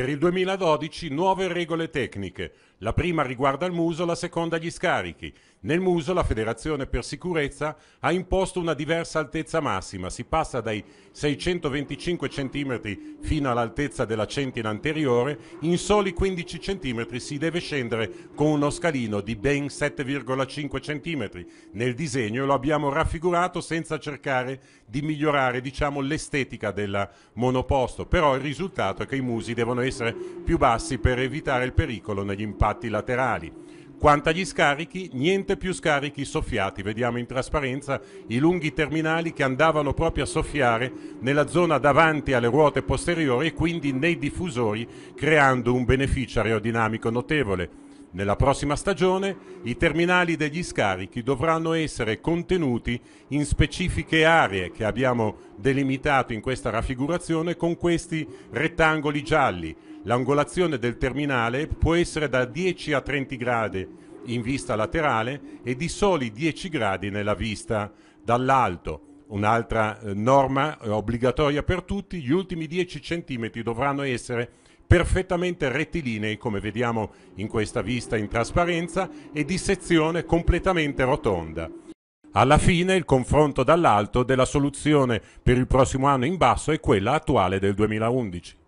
Per il 2012 nuove regole tecniche. La prima riguarda il muso, la seconda gli scarichi. Nel muso la Federazione per Sicurezza ha imposto una diversa altezza massima. Si passa dai 625 cm fino all'altezza della centina anteriore. In soli 15 cm si deve scendere con uno scalino di ben 7,5 cm. Nel disegno lo abbiamo raffigurato senza cercare di migliorare diciamo, l'estetica del monoposto. Però il risultato è che i musi devono essere essere più bassi per evitare il pericolo negli impatti laterali. Quanto agli scarichi, niente più scarichi soffiati. Vediamo in trasparenza i lunghi terminali che andavano proprio a soffiare nella zona davanti alle ruote posteriori e quindi nei diffusori, creando un beneficio aerodinamico notevole. Nella prossima stagione i terminali degli scarichi dovranno essere contenuti in specifiche aree che abbiamo delimitato in questa raffigurazione con questi rettangoli gialli. L'angolazione del terminale può essere da 10 a 30 gradi in vista laterale e di soli 10 gradi nella vista dall'alto. Un'altra eh, norma eh, obbligatoria per tutti, gli ultimi 10 cm dovranno essere perfettamente rettilinei come vediamo in questa vista in trasparenza e di sezione completamente rotonda. Alla fine il confronto dall'alto della soluzione per il prossimo anno in basso è quella attuale del 2011.